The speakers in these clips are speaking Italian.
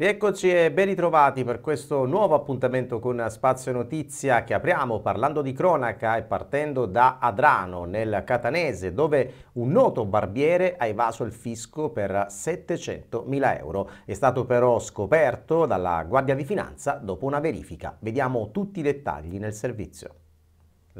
Rieccoci e ben ritrovati per questo nuovo appuntamento con Spazio Notizia che apriamo parlando di cronaca e partendo da Adrano nel Catanese dove un noto barbiere ha evaso il fisco per 700 mila euro. È stato però scoperto dalla Guardia di Finanza dopo una verifica. Vediamo tutti i dettagli nel servizio.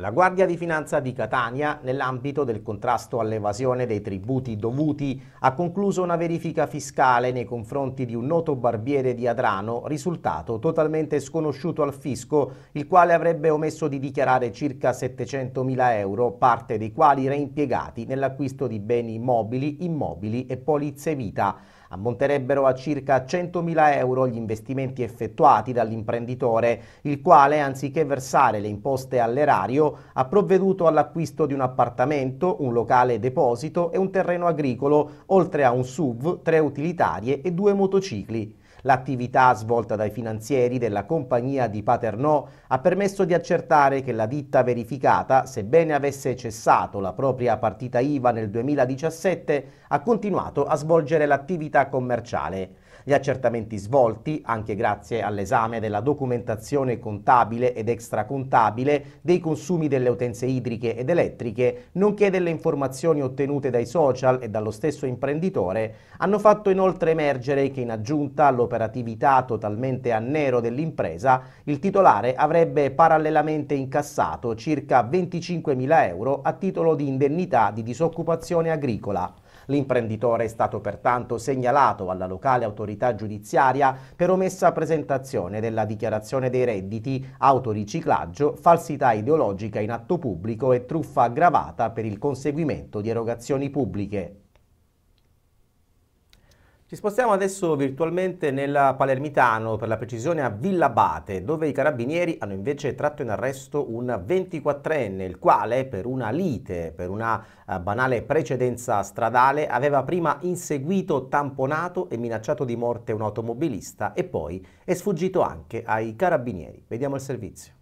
La Guardia di Finanza di Catania, nell'ambito del contrasto all'evasione dei tributi dovuti, ha concluso una verifica fiscale nei confronti di un noto barbiere di Adrano, risultato totalmente sconosciuto al fisco, il quale avrebbe omesso di dichiarare circa 700.000 euro, parte dei quali reimpiegati nell'acquisto di beni mobili, immobili e polizze vita. Ammonterebbero a circa 100.000 euro gli investimenti effettuati dall'imprenditore, il quale, anziché versare le imposte all'erario, ha provveduto all'acquisto di un appartamento, un locale deposito e un terreno agricolo, oltre a un SUV, tre utilitarie e due motocicli. L'attività svolta dai finanzieri della compagnia di Paternò ha permesso di accertare che la ditta verificata, sebbene avesse cessato la propria partita IVA nel 2017, ha continuato a svolgere l'attività commerciale. Gli accertamenti svolti, anche grazie all'esame della documentazione contabile ed extracontabile dei consumi delle utenze idriche ed elettriche, nonché delle informazioni ottenute dai social e dallo stesso imprenditore, hanno fatto inoltre emergere che in aggiunta all'operazione l'operatività totalmente a nero dell'impresa, il titolare avrebbe parallelamente incassato circa 25.000 euro a titolo di indennità di disoccupazione agricola. L'imprenditore è stato pertanto segnalato alla locale autorità giudiziaria per omessa presentazione della dichiarazione dei redditi, autoriciclaggio, falsità ideologica in atto pubblico e truffa aggravata per il conseguimento di erogazioni pubbliche. Ci spostiamo adesso virtualmente nella Palermitano, per la precisione a Villabate, dove i carabinieri hanno invece tratto in arresto un 24enne, il quale per una lite, per una eh, banale precedenza stradale, aveva prima inseguito, tamponato e minacciato di morte un automobilista e poi è sfuggito anche ai carabinieri. Vediamo il servizio.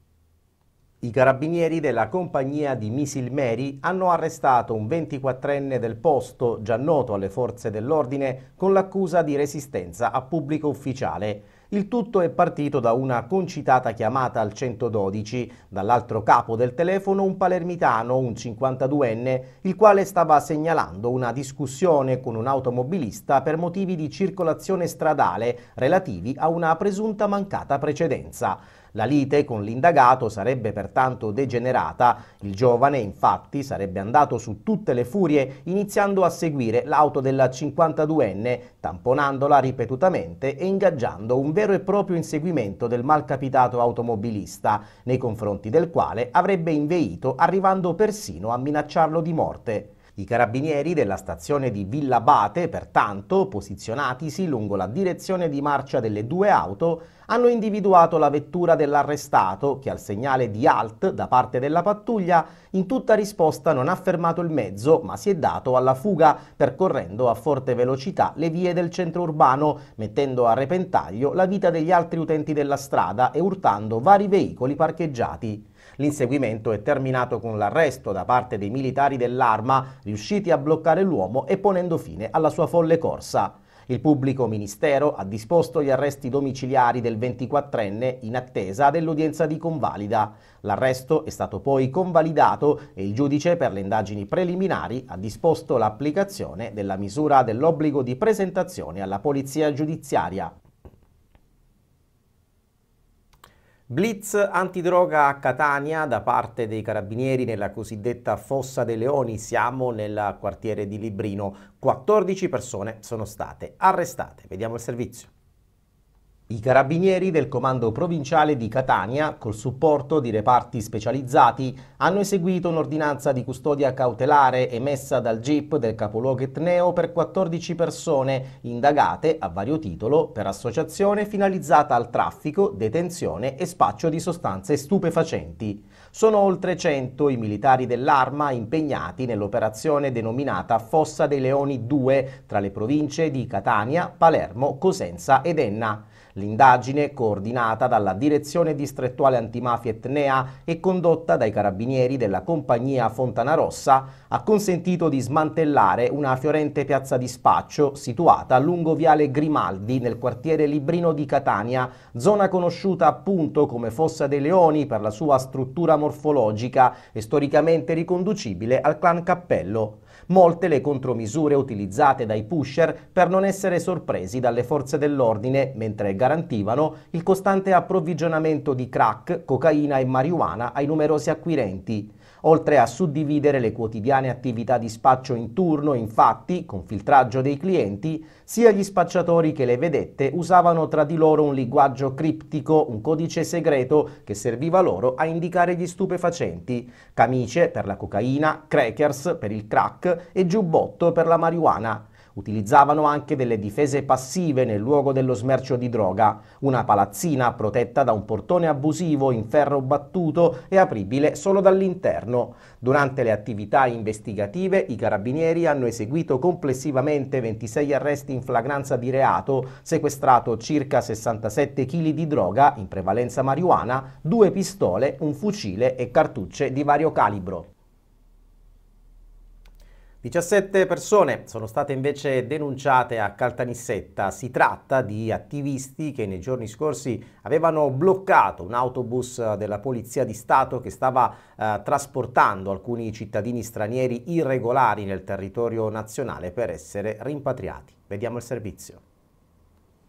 I carabinieri della compagnia di Missil Mary hanno arrestato un 24enne del posto, già noto alle forze dell'ordine, con l'accusa di resistenza a pubblico ufficiale. Il tutto è partito da una concitata chiamata al 112, dall'altro capo del telefono un palermitano, un 52enne, il quale stava segnalando una discussione con un automobilista per motivi di circolazione stradale relativi a una presunta mancata precedenza. La lite con l'indagato sarebbe pertanto degenerata. Il giovane, infatti, sarebbe andato su tutte le furie, iniziando a seguire l'auto della 52enne, tamponandola ripetutamente e ingaggiando un vero e proprio inseguimento del malcapitato automobilista, nei confronti del quale avrebbe inveito arrivando persino a minacciarlo di morte. I carabinieri della stazione di Villabate, pertanto, posizionatisi lungo la direzione di marcia delle due auto, hanno individuato la vettura dell'arrestato che al segnale di alt da parte della pattuglia in tutta risposta non ha fermato il mezzo ma si è dato alla fuga percorrendo a forte velocità le vie del centro urbano mettendo a repentaglio la vita degli altri utenti della strada e urtando vari veicoli parcheggiati. L'inseguimento è terminato con l'arresto da parte dei militari dell'arma, riusciti a bloccare l'uomo e ponendo fine alla sua folle corsa. Il pubblico ministero ha disposto gli arresti domiciliari del 24enne in attesa dell'udienza di convalida. L'arresto è stato poi convalidato e il giudice per le indagini preliminari ha disposto l'applicazione della misura dell'obbligo di presentazione alla polizia giudiziaria. Blitz antidroga a Catania da parte dei carabinieri nella cosiddetta Fossa dei Leoni, siamo nel quartiere di Librino. 14 persone sono state arrestate. Vediamo il servizio. I carabinieri del comando provinciale di Catania, col supporto di reparti specializzati, hanno eseguito un'ordinanza di custodia cautelare emessa dal GIP del capoluogo etneo per 14 persone indagate a vario titolo per associazione finalizzata al traffico, detenzione e spaccio di sostanze stupefacenti. Sono oltre 100 i militari dell'arma impegnati nell'operazione denominata Fossa dei Leoni 2 tra le province di Catania, Palermo, Cosenza ed Enna. L'indagine, coordinata dalla Direzione Distrettuale Antimafia Etnea e condotta dai carabinieri della compagnia Fontana Rossa, ha consentito di smantellare una fiorente piazza di spaccio situata lungo viale Grimaldi nel quartiere Librino di Catania, zona conosciuta appunto come Fossa dei Leoni per la sua struttura morfologica e storicamente riconducibile al clan Cappello. Molte le contromisure utilizzate dai pusher per non essere sorpresi dalle forze dell'ordine mentre garantivano il costante approvvigionamento di crack, cocaina e marijuana ai numerosi acquirenti oltre a suddividere le quotidiane attività di spaccio in turno, infatti, con filtraggio dei clienti, sia gli spacciatori che le vedette usavano tra di loro un linguaggio criptico, un codice segreto che serviva loro a indicare gli stupefacenti, camice per la cocaina, crackers per il crack e giubbotto per la marijuana. Utilizzavano anche delle difese passive nel luogo dello smercio di droga, una palazzina protetta da un portone abusivo in ferro battuto e apribile solo dall'interno. Durante le attività investigative i carabinieri hanno eseguito complessivamente 26 arresti in flagranza di reato, sequestrato circa 67 kg di droga, in prevalenza marijuana, due pistole, un fucile e cartucce di vario calibro. 17 persone sono state invece denunciate a Caltanissetta. Si tratta di attivisti che nei giorni scorsi avevano bloccato un autobus della Polizia di Stato che stava eh, trasportando alcuni cittadini stranieri irregolari nel territorio nazionale per essere rimpatriati. Vediamo il servizio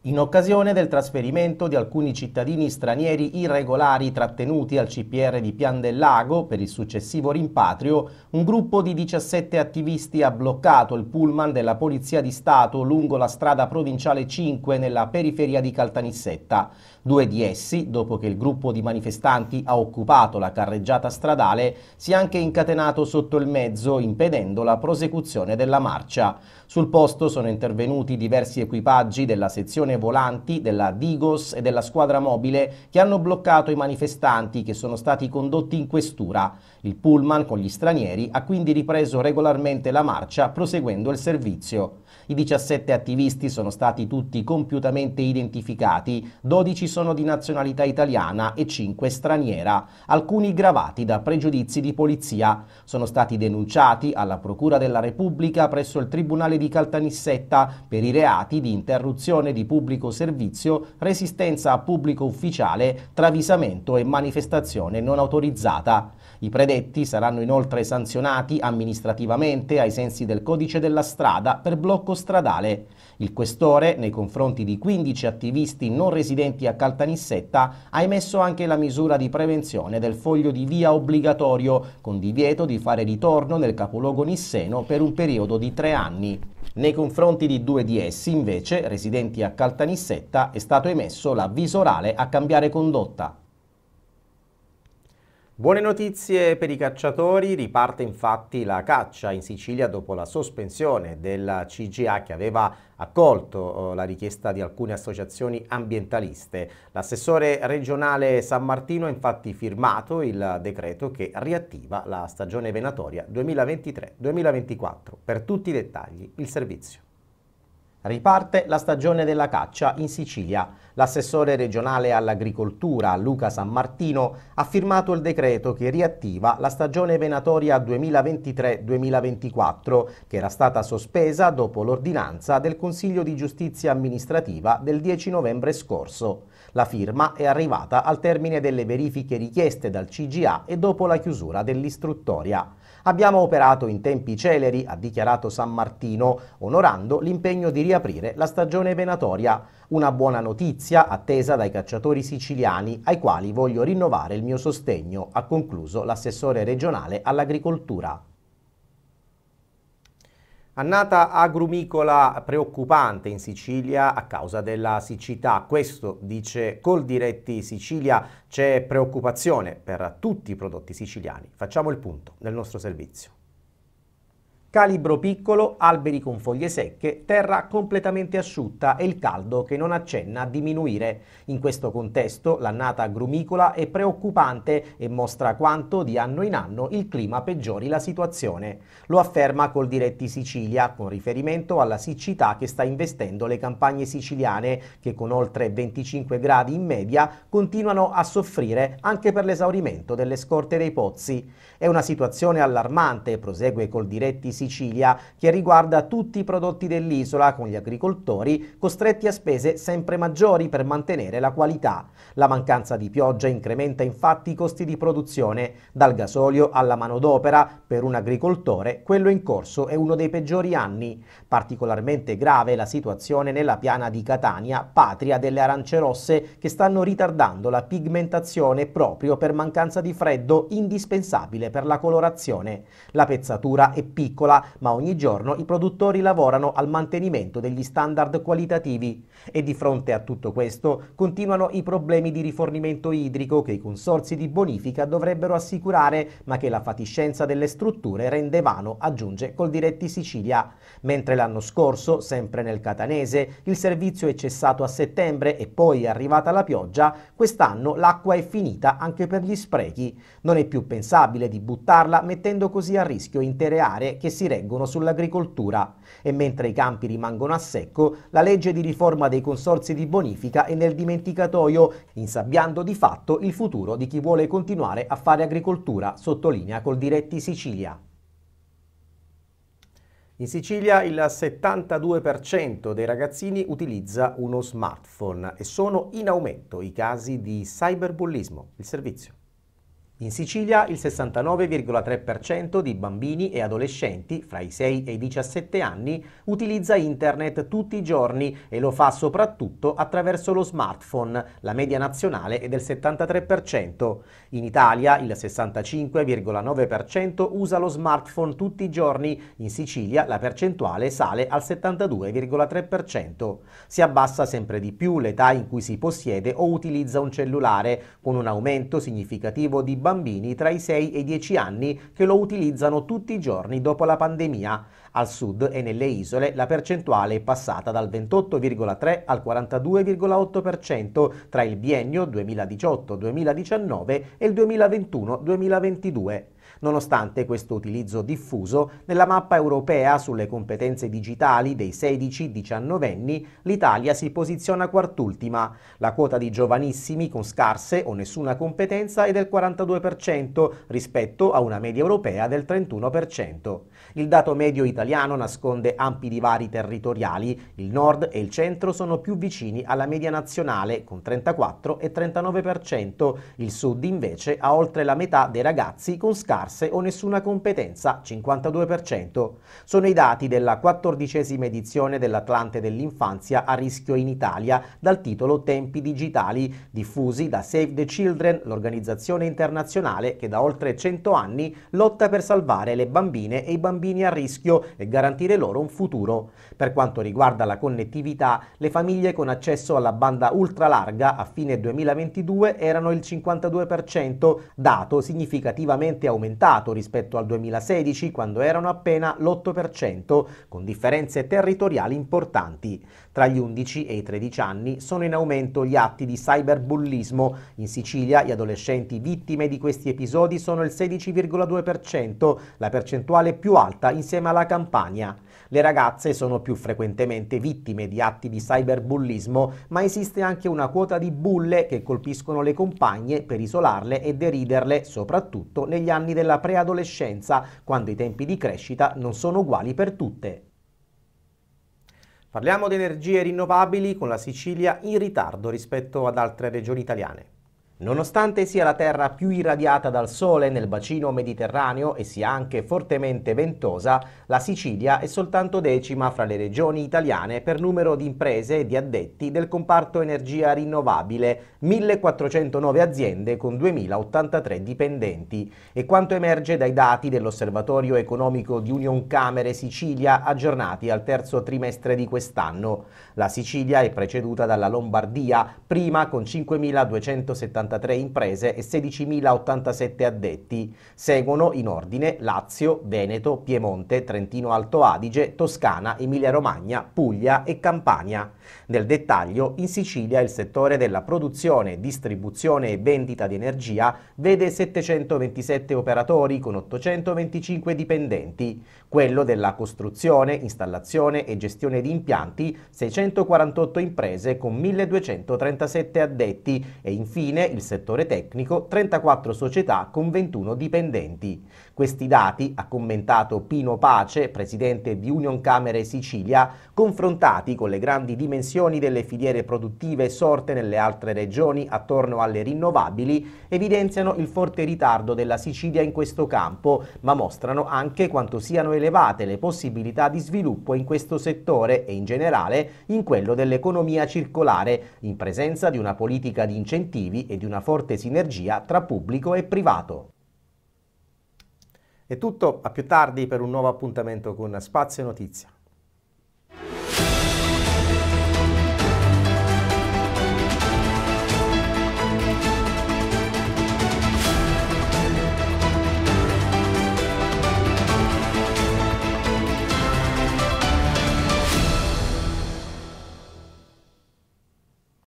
in occasione del trasferimento di alcuni cittadini stranieri irregolari trattenuti al CPR di Pian del Lago per il successivo rimpatrio, un gruppo di 17 attivisti ha bloccato il pullman della Polizia di Stato lungo la strada provinciale 5 nella periferia di Caltanissetta. Due di essi, dopo che il gruppo di manifestanti ha occupato la carreggiata stradale, si è anche incatenato sotto il mezzo, impedendo la prosecuzione della marcia. Sul posto sono intervenuti diversi equipaggi della sezione macchine volanti della Digos e della squadra mobile che hanno bloccato i manifestanti che sono stati condotti in questura. Il pullman con gli stranieri ha quindi ripreso regolarmente la marcia proseguendo il servizio. I 17 attivisti sono stati tutti compiutamente identificati, 12 sono di nazionalità italiana e 5 straniera, alcuni gravati da pregiudizi di polizia. Sono stati denunciati alla Procura della Repubblica presso il Tribunale di Caltanissetta per i reati di interruzione di pubblico servizio, resistenza a pubblico ufficiale, travisamento e manifestazione non autorizzata. I predetto intronetti saranno inoltre sanzionati amministrativamente ai sensi del codice della strada per blocco stradale. Il questore, nei confronti di 15 attivisti non residenti a Caltanissetta, ha emesso anche la misura di prevenzione del foglio di via obbligatorio, con divieto di fare ritorno nel capoluogo nisseno per un periodo di tre anni. Nei confronti di due di essi, invece, residenti a Caltanissetta, è stato emesso l'avviso orale a cambiare condotta. Buone notizie per i cacciatori, riparte infatti la caccia in Sicilia dopo la sospensione della CGA che aveva accolto oh, la richiesta di alcune associazioni ambientaliste. L'assessore regionale San Martino ha infatti firmato il decreto che riattiva la stagione venatoria 2023-2024. Per tutti i dettagli il servizio. Riparte la stagione della caccia in Sicilia. L'assessore regionale all'agricoltura Luca San Martino ha firmato il decreto che riattiva la stagione venatoria 2023-2024 che era stata sospesa dopo l'ordinanza del Consiglio di Giustizia amministrativa del 10 novembre scorso. La firma è arrivata al termine delle verifiche richieste dal CGA e dopo la chiusura dell'istruttoria. Abbiamo operato in tempi celeri, ha dichiarato San Martino, onorando l'impegno di riaprire la stagione venatoria. Una buona notizia attesa dai cacciatori siciliani, ai quali voglio rinnovare il mio sostegno, ha concluso l'assessore regionale all'agricoltura. Annata agrumicola preoccupante in Sicilia a causa della siccità. Questo dice Coldiretti Sicilia. C'è preoccupazione per tutti i prodotti siciliani. Facciamo il punto nel nostro servizio. Calibro piccolo, alberi con foglie secche, terra completamente asciutta e il caldo che non accenna a diminuire. In questo contesto l'annata grumicola è preoccupante e mostra quanto di anno in anno il clima peggiori la situazione. Lo afferma col Diretti Sicilia con riferimento alla siccità che sta investendo le campagne siciliane che con oltre 25 gradi in media continuano a soffrire anche per l'esaurimento delle scorte dei pozzi. È una situazione allarmante, prosegue col Diretti Sicilia Sicilia, che riguarda tutti i prodotti dell'isola, con gli agricoltori costretti a spese sempre maggiori per mantenere la qualità. La mancanza di pioggia incrementa infatti i costi di produzione, dal gasolio alla manodopera, per un agricoltore quello in corso è uno dei peggiori anni. Particolarmente grave la situazione nella piana di Catania, patria delle arance rosse, che stanno ritardando la pigmentazione proprio per mancanza di freddo indispensabile per la colorazione. La pezzatura è piccola agricola, ma ogni giorno i produttori lavorano al mantenimento degli standard qualitativi. E di fronte a tutto questo continuano i problemi di rifornimento idrico che i consorzi di bonifica dovrebbero assicurare, ma che la fatiscenza delle strutture rende vano, aggiunge Coldiretti Sicilia. Mentre l'anno scorso, sempre nel Catanese, il servizio è cessato a settembre e poi è arrivata la pioggia, quest'anno l'acqua è finita anche per gli sprechi. Non è più pensabile di buttarla mettendo così a rischio intere aree che si reggono sull'agricoltura e mentre i campi rimangono a secco, la legge di riforma dei consorzi di bonifica è nel dimenticatoio, insabbiando di fatto il futuro di chi vuole continuare a fare agricoltura, sottolinea col diretti Sicilia. In Sicilia il 72% dei ragazzini utilizza uno smartphone e sono in aumento i casi di cyberbullismo. Il servizio. In Sicilia il 69,3% di bambini e adolescenti fra i 6 e i 17 anni utilizza internet tutti i giorni e lo fa soprattutto attraverso lo smartphone, la media nazionale è del 73%. In Italia il 65,9% usa lo smartphone tutti i giorni, in Sicilia la percentuale sale al 72,3%. Si abbassa sempre di più l'età in cui si possiede o utilizza un cellulare, con un aumento significativo di bambini bambini tra i 6 e i 10 anni che lo utilizzano tutti i giorni dopo la pandemia. Al sud e nelle isole la percentuale è passata dal 28,3 al 42,8% tra il biennio 2018-2019 e il 2021-2022 nonostante questo utilizzo diffuso, nella mappa europea sulle competenze digitali dei 16-19 anni l'Italia si posiziona quart'ultima. La quota di giovanissimi con scarse o nessuna competenza è del 42% rispetto a una media europea del 31%. Il dato medio italiano nasconde ampi divari territoriali, il nord e il centro sono più vicini alla media nazionale con 34 e 39%, il sud invece ha oltre la metà dei ragazzi con scarse scarse o nessuna competenza, 52%. Sono i dati della quattordicesima edizione dell'Atlante dell'infanzia a rischio in Italia dal titolo Tempi digitali, diffusi da Save the Children, l'organizzazione internazionale che da oltre 100 anni lotta per salvare le bambine e i bambini a rischio e garantire loro un futuro. Per quanto riguarda la connettività, le famiglie con accesso alla banda ultralarga a fine 2022 erano il 52%, dato significativamente aumentato aumentato rispetto al 2016 quando erano appena l'8%, con differenze territoriali importanti. Tra gli 11 e i 13 anni sono in aumento gli atti di cyberbullismo. In Sicilia gli adolescenti vittime di questi episodi sono il 16,2%, la percentuale più alta insieme alla Campania. Le ragazze sono più frequentemente vittime di atti di cyberbullismo, ma esiste anche una quota di bulle che colpiscono le compagne per isolarle e deriderle, soprattutto negli anni della preadolescenza, quando i tempi di crescita non sono uguali per tutte. Parliamo di energie rinnovabili con la Sicilia in ritardo rispetto ad altre regioni italiane. Nonostante sia la terra più irradiata dal sole nel bacino mediterraneo e sia anche fortemente ventosa, la Sicilia è soltanto decima fra le regioni italiane per numero di imprese e di addetti del comparto energia rinnovabile, 1409 aziende con 2083 dipendenti. E quanto emerge dai dati dell'Osservatorio economico di Union Camere Sicilia aggiornati al terzo trimestre di quest'anno. La Sicilia è preceduta dalla Lombardia, prima con 5270 183 imprese e 16.087 addetti. Seguono in ordine Lazio, Veneto, Piemonte, Trentino Alto Adige, Toscana, Emilia Romagna, Puglia e Campania. Nel dettaglio, in Sicilia il settore della produzione, distribuzione e vendita di energia vede 727 operatori con 825 dipendenti, quello della costruzione, installazione e gestione di impianti 648 imprese con 1237 addetti e infine il il settore tecnico, 34 società con 21 dipendenti. Questi dati, ha commentato Pino Pace, presidente di Union Camere Sicilia, confrontati con le grandi dimensioni delle filiere produttive sorte nelle altre regioni attorno alle rinnovabili, evidenziano il forte ritardo della Sicilia in questo campo, ma mostrano anche quanto siano elevate le possibilità di sviluppo in questo settore e in generale in quello dell'economia circolare, in presenza di una politica di incentivi e di una forte sinergia tra pubblico e privato. È tutto, a più tardi per un nuovo appuntamento con Spazio Notizia.